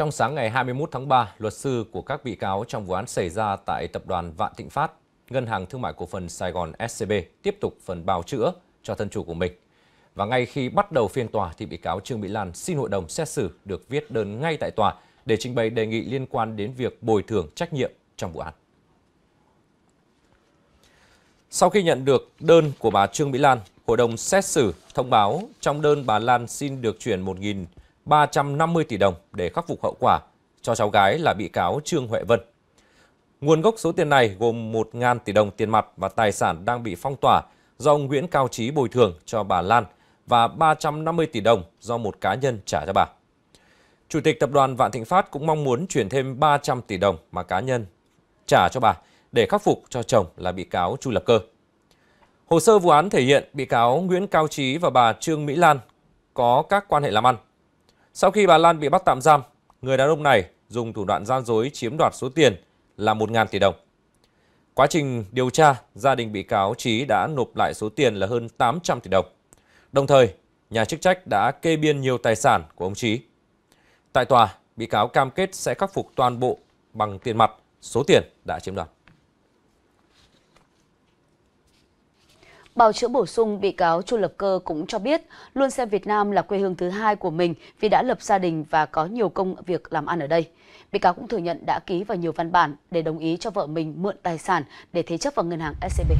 Trong sáng ngày 21 tháng 3, luật sư của các bị cáo trong vụ án xảy ra tại tập đoàn Vạn Thịnh Phát, Ngân hàng Thương mại Cổ phần Sài Gòn SCB tiếp tục phần bào chữa cho thân chủ của mình. Và ngay khi bắt đầu phiên tòa thì bị cáo Trương Mỹ Lan xin hội đồng xét xử được viết đơn ngay tại tòa để trình bày đề nghị liên quan đến việc bồi thường trách nhiệm trong vụ án. Sau khi nhận được đơn của bà Trương Mỹ Lan, Hội đồng xét xử thông báo trong đơn bà Lan xin được chuyển 350 tỷ đồng để khắc phục hậu quả cho cháu gái là bị cáo Trương Huệ Vân. Nguồn gốc số tiền này gồm 1.000 tỷ đồng tiền mặt và tài sản đang bị phong tỏa do ông Nguyễn Cao Trí bồi thường cho bà Lan và 350 tỷ đồng do một cá nhân trả cho bà. Chủ tịch tập đoàn Vạn Thịnh Phát cũng mong muốn chuyển thêm 300 tỷ đồng mà cá nhân trả cho bà để khắc phục cho chồng là bị cáo Chu Lập Cơ. Hồ sơ vụ án thể hiện bị cáo Nguyễn Cao Trí và bà Trương Mỹ Lan có các quan hệ làm ăn sau khi bà Lan bị bắt tạm giam, người đàn ông này dùng thủ đoạn gian dối chiếm đoạt số tiền là 1.000 tỷ đồng. Quá trình điều tra, gia đình bị cáo Trí đã nộp lại số tiền là hơn 800 tỷ đồng. Đồng thời, nhà chức trách đã kê biên nhiều tài sản của ông Trí. Tại tòa, bị cáo cam kết sẽ khắc phục toàn bộ bằng tiền mặt số tiền đã chiếm đoạt. Bào chữa bổ sung, bị cáo Chu Lập Cơ cũng cho biết luôn xem Việt Nam là quê hương thứ hai của mình vì đã lập gia đình và có nhiều công việc làm ăn ở đây. Bị cáo cũng thừa nhận đã ký vào nhiều văn bản để đồng ý cho vợ mình mượn tài sản để thế chấp vào ngân hàng SCB.